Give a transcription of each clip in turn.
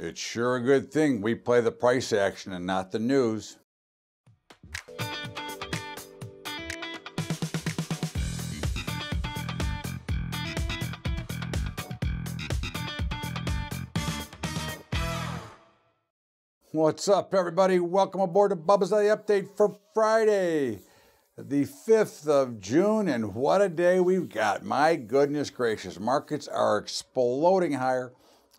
It's sure a good thing we play the price action and not the news. What's up, everybody? Welcome aboard to Bubba's Daily Update for Friday, the 5th of June. And what a day we've got! My goodness gracious, markets are exploding higher.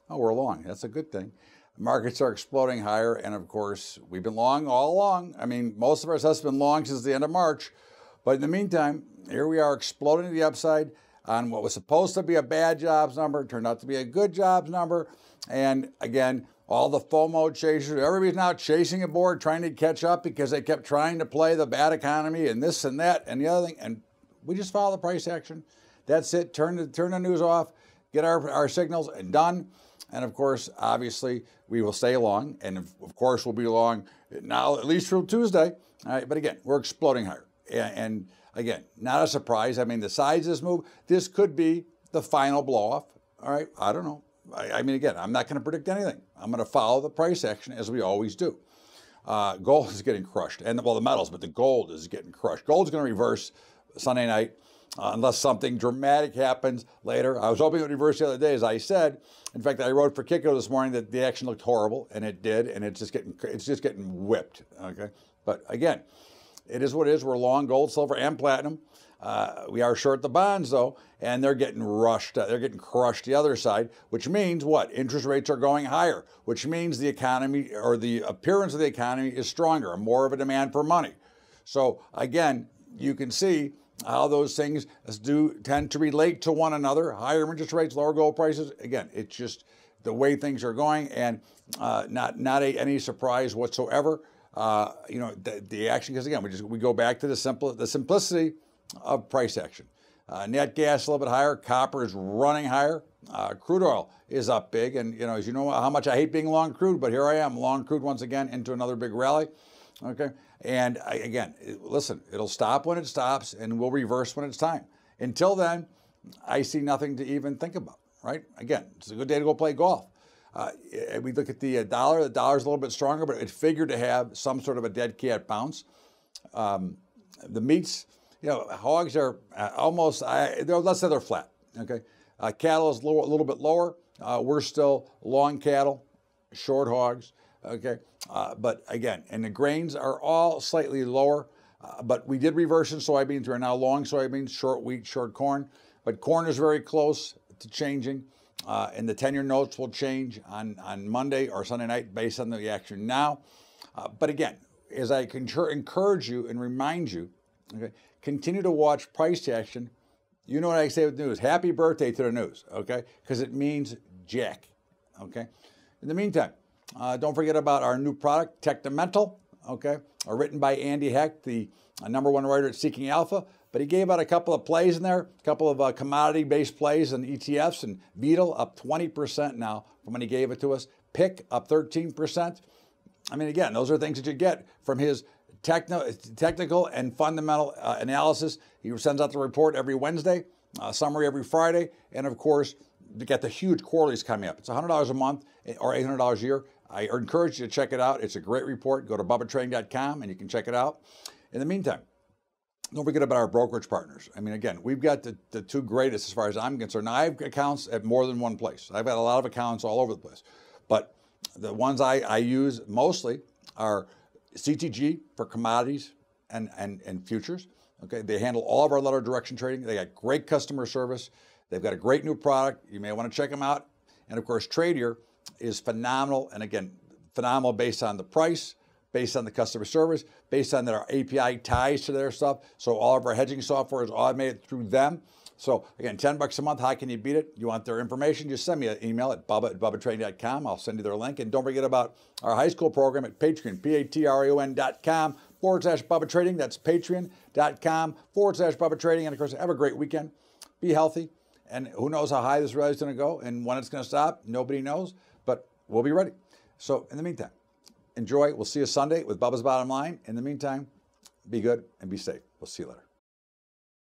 Oh, we're long. That's a good thing. Markets are exploding higher. And of course, we've been long all along. I mean, most of our stuff's been long since the end of March. But in the meantime, here we are exploding to the upside on what was supposed to be a bad jobs number, turned out to be a good jobs number. And again, all the FOMO chasers, everybody's now chasing a board, trying to catch up because they kept trying to play the bad economy and this and that and the other thing. And we just follow the price action. That's it. Turn the, turn the news off, get our, our signals, and done. And of course, obviously, we will stay along. And of course, we'll be along now, at least through Tuesday. All right, but again, we're exploding higher. And again, not a surprise. I mean, the size of this move, this could be the final blowoff. All right, I don't know. I, mean, again, I'm not going to predict anything. I'm going to follow the price action as we always do. Uh, gold is getting crushed, and well, the metals, but the gold is getting crushed. Gold's going to reverse Sunday night uh, unless something dramatic happens later. I was hoping it would reverse the other day, as I said. In fact, I wrote for Kiko this morning that the action looked horrible, and it did, and it's just getting it's just getting whipped. Okay, but again, it is what it is. We're long gold, silver, and platinum. Uh, we are short the bonds though, and they're getting rushed. Uh, they're getting crushed the other side, which means what? Interest rates are going higher, which means the economy or the appearance of the economy is stronger, more of a demand for money. So again, you can see how those things do tend to relate to one another. Higher interest rates, lower gold prices. Again, it's just the way things are going, and uh, not not a, any surprise whatsoever. Uh, you know the, the action because again we just we go back to the simple the simplicity of price action. Uh, net gas a little bit higher. Copper is running higher. Uh, crude oil is up big, and you know as you know how much I hate being long crude, but here I am long crude once again into another big rally. Okay. And again, listen, it'll stop when it stops and we'll reverse when it's time. Until then, I see nothing to even think about, right? Again, it's a good day to go play golf. Uh, eh, we look at the uh, dollar, the dollar's a little bit stronger, but it's figured to have some sort of a dead cat bounce. Um, the meats, you know, hogs are uh, almost, I, let's say they're flat, okay? Uh, cattle is a little bit lower. Uh, we're still long cattle, short hogs. Okay, uh, but again, and the grains are all slightly lower, uh, but we did reverse in soybeans. We're now long soybeans, short wheat, short corn, but corn is very close to changing. Uh, and the 10-year notes will change on, on Monday or Sunday night based on the action now. Uh, but again, as I encourage you and remind you, okay, continue to watch price action. You know what I say with news. Happy birthday to the news, okay? Because it means jack, okay? In the meantime, uh, don't forget about our new product, Technomental, okay, uh, written by Andy Heck, the uh, number one writer at Seeking Alpha. But he gave out a couple of plays in there, a couple of uh, commodity based plays and ETFs, and Beetle up 20% now from when he gave it to us. Pick up 13%. I mean, again, those are things that you get from his techno, technical and fundamental uh, analysis. He sends out the report every Wednesday, uh, summary every Friday, and of course, you get the huge quarterlies coming up. It's $100 a month eh, or $800 a year. I encourage you to check it out. It's a great report. Go to BubbaTrading.com and you can check it out. In the meantime, don't forget about our brokerage partners. I mean, again, we've got the, the two greatest as far as I'm concerned. Now, I have accounts at more than one place. I've got a lot of accounts all over the place. But the ones I, I use mostly are CTG for commodities and, and, and futures. Okay, they handle all of our letter direction trading. They got great customer service. They've got a great new product. You may want to check them out. And of course, Tradier is phenomenal. And again, phenomenal based on the price, based on the customer service, based on their API ties to their stuff. So all of our hedging software is automated through them. So again, 10 bucks a month, how can you beat it? You want their information, just send me an email at bubba at bubbatrain.com. I'll send you their link. And don't forget about our high school program at Patreon, P-A-T-R-E-O-N.com forward slash Bubba Trading. That's patreon.com forward slash Bubba Trading. And of course, have a great weekend. Be healthy. And who knows how high this rally is going to go and when it's going to stop? Nobody knows we'll be ready. So in the meantime, enjoy. We'll see you Sunday with Bubba's Bottom Line. In the meantime, be good and be safe. We'll see you later.